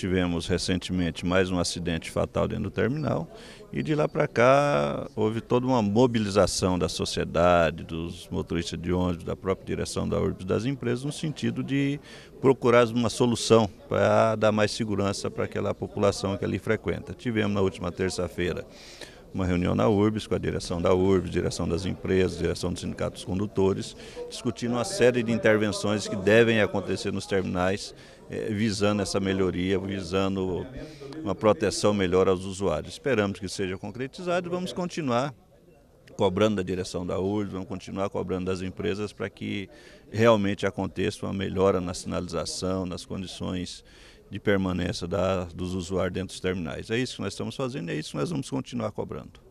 Tivemos recentemente mais um acidente fatal dentro do terminal e de lá para cá houve toda uma mobilização da sociedade, dos motoristas de ônibus, da própria direção da URBS, das empresas, no sentido de procurar uma solução para dar mais segurança para aquela população que ali frequenta. Tivemos na última terça-feira uma reunião na URBS com a direção da URBS, direção das empresas, direção dos sindicatos condutores, discutindo uma série de intervenções que devem acontecer nos terminais, eh, visando essa melhoria, visando uma proteção melhor aos usuários. Esperamos que seja concretizado e vamos continuar cobrando da direção da URSS, vamos continuar cobrando das empresas para que realmente aconteça uma melhora na sinalização, nas condições de permanência da, dos usuários dentro dos terminais. É isso que nós estamos fazendo, é isso que nós vamos continuar cobrando.